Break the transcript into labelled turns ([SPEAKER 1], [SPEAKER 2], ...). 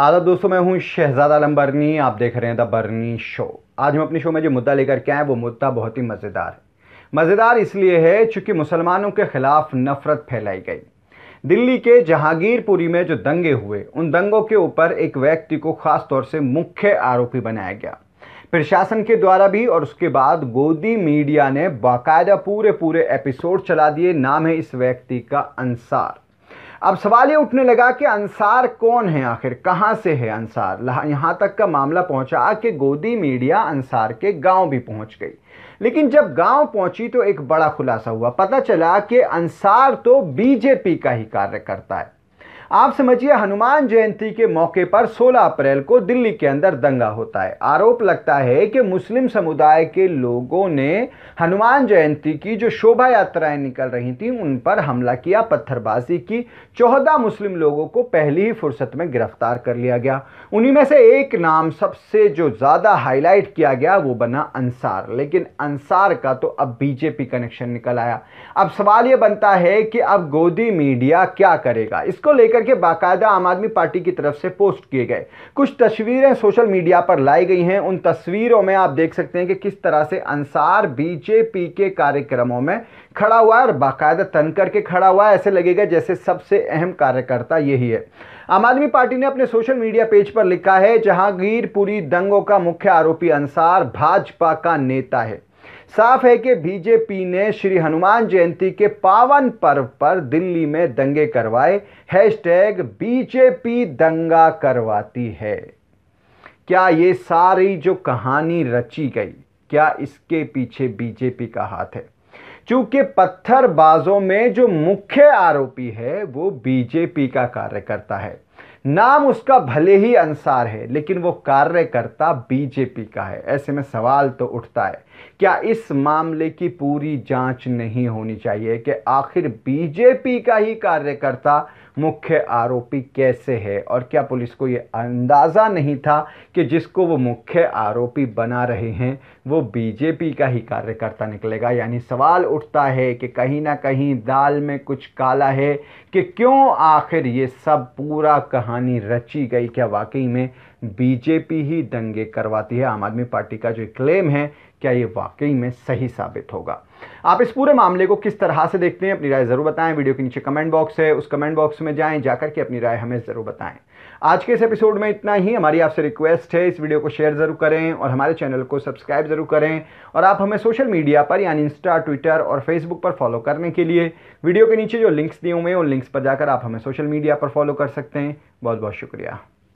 [SPEAKER 1] आदाब दोस्तों मैं हूं शहजाद आलम बर्नी आप देख रहे हैं द बर्नी शो आज हम अपने शो में जो मुद्दा लेकर के आए वो मुद्दा बहुत ही मज़ेदार है मज़ेदार इसलिए है चूँकि मुसलमानों के ख़िलाफ़ नफ़रत फैलाई गई दिल्ली के जहांगीरपुरी में जो दंगे हुए उन दंगों के ऊपर एक व्यक्ति को ख़ास तौर से मुख्य आरोपी बनाया गया प्रशासन के द्वारा भी और उसके बाद गोदी मीडिया ने बाकायदा पूरे पूरे एपिसोड चला दिए नाम है इस व्यक्ति का अंसार अब सवाल ये उठने लगा कि अंसार कौन है आखिर कहाँ से है अंसार यहाँ तक का मामला पहुँचा कि गोदी मीडिया अंसार के गांव भी पहुँच गई लेकिन जब गांव पहुंची तो एक बड़ा खुलासा हुआ पता चला कि अंसार तो बीजेपी का ही कार्य करता है आप समझिए हनुमान जयंती के मौके पर 16 अप्रैल को दिल्ली के अंदर दंगा होता है आरोप लगता है कि मुस्लिम समुदाय के लोगों ने हनुमान जयंती की जो शोभा यात्राएं निकल रही थी उन पर हमला किया पत्थरबाजी की चौदह मुस्लिम लोगों को पहली ही फुर्सत में गिरफ्तार कर लिया गया उन्हीं में से एक नाम सबसे जो ज़्यादा हाईलाइट किया गया वो बना अंसार लेकिन अंसार का तो अब बीजेपी कनेक्शन निकल आया अब सवाल ये बनता है कि अब गोदी मीडिया क्या करेगा इसको लेकर करके बाकायदा आम आदमी पार्टी की तरफ से पोस्ट किए गए कुछ तस्वीरें सोशल मीडिया पर लाई गई हैं उन तस्वीरों में आप देख सकते हैं कि किस तरह से अंसार बीजेपी के कार्यक्रमों में खड़ा हुआ है और बाकायदा तन करके खड़ा हुआ है ऐसे लगेगा जैसे सबसे अहम कार्यकर्ता यही है आम आदमी पार्टी ने अपने सोशल मीडिया पेज पर लिखा है जहांगीरपुरी दंगों का मुख्य आरोपी अंसार भाजपा का नेता है साफ है कि बीजेपी ने श्री हनुमान जयंती के पावन पर्व पर दिल्ली में दंगे करवाए हैशटैग बीजेपी दंगा करवाती है क्या ये सारी जो कहानी रची गई क्या इसके पीछे बीजेपी का हाथ है चूंकि पत्थरबाजों में जो मुख्य आरोपी है वो बीजेपी का कार्यकर्ता है नाम उसका भले ही अंसार है लेकिन वो कार्यकर्ता बीजेपी का है ऐसे में सवाल तो उठता है क्या इस मामले की पूरी जांच नहीं होनी चाहिए कि आखिर बीजेपी का ही कार्यकर्ता मुख्य आरोपी कैसे है और क्या पुलिस को ये अंदाज़ा नहीं था कि जिसको वो मुख्य आरोपी बना रहे हैं वो बीजेपी का ही कार्यकर्ता निकलेगा यानी सवाल उठता है कि कहीं ना कहीं दाल में कुछ काला है कि क्यों आखिर ये सब पूरा कहानी रची गई क्या वाकई में बीजेपी ही दंगे करवाती है आम आदमी पार्टी का जो क्लेम है क्या ये वाकई में सही साबित होगा आप इस पूरे मामले को किस तरह से देखते हैं अपनी राय ज़रूर बताएं वीडियो के नीचे कमेंट बॉक्स है उस कमेंट बॉक्स में जाएं जाकर के अपनी राय हमें ज़रूर बताएं आज के इस एपिसोड में इतना ही हमारी आपसे रिक्वेस्ट है इस वीडियो को शेयर ज़रूर करें और हमारे चैनल को सब्सक्राइब ज़रूर करें और आप हमें सोशल मीडिया पर यानी इंस्टा ट्विटर और फेसबुक पर फॉलो करने के लिए वीडियो के नीचे जो लिंक्स दिए हुए हैं उन लिंक्स पर जाकर आप हमें सोशल मीडिया पर फॉलो कर सकते हैं बहुत बहुत शुक्रिया